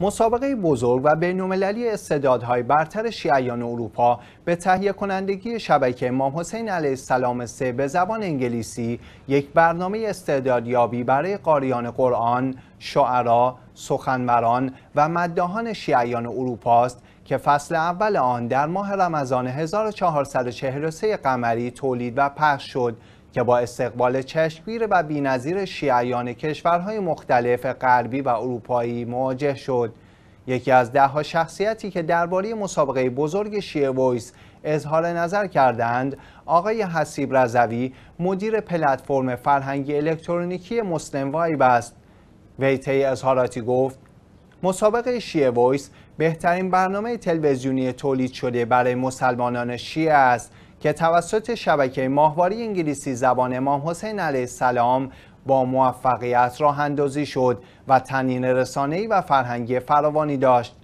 مسابقه بزرگ و بین‌المللی استعدادهای برتر شیعیان اروپا به تهیه کنندگی شبکه امام حسین علیه السلام سه به زبان انگلیسی یک برنامه استعدادیابی برای قاریان قرآن، شعرا، سخنوران و مدهان شیعیان اروپا است که فصل اول آن در ماه رمضان 1443 قمری تولید و پخش شد که با استقبال چشمگیر و بینظیر شیعیان کشورهای مختلف غربی و اروپایی مواجه شد یکی از دهها شخصیتی که درباره مسابقه بزرگ شیعه وایس اظهار نظر کردند آقای حسیب رضوی مدیر پلتفرم فرهنگی الکترونیکی مسلم وایب است ویته اظهاراتی گفت مسابقه شیعه وایس بهترین برنامه تلویزیونی تولید شده برای مسلمانان شیعه است که توسط شبکه ماهواری انگلیسی زبان امام حسین علیه السلام با موفقیت راه اندازی شد و تنین رسانه‌ای و فرهنگی فراوانی داشت.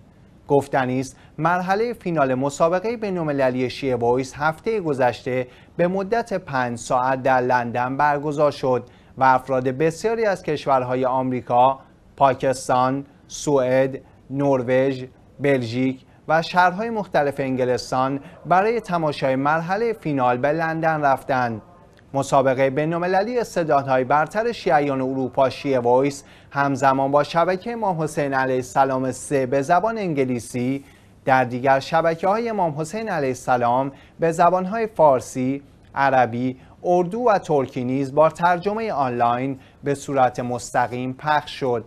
گفتنی مرحله فینال مسابقه بینالمللی شیه بویس هفته گذشته به مدت پنج ساعت در لندن برگزار شد و افراد بسیاری از کشورهای آمریکا، پاکستان، سوئد، نروژ، بلژیک و شهرهای مختلف انگلستان برای تماشای مرحله فینال به لندن رفتند. مسابقه بینالمللی استعدادهای برتر شیعیان اروپا شیعه وایس همزمان با شبکه امام حسین علیه السلام سه به زبان انگلیسی در دیگر شبکه های امام حسین علیه السلام به زبان های فارسی، عربی، اردو و ترکی نیز با ترجمه آنلاین به صورت مستقیم پخش شد.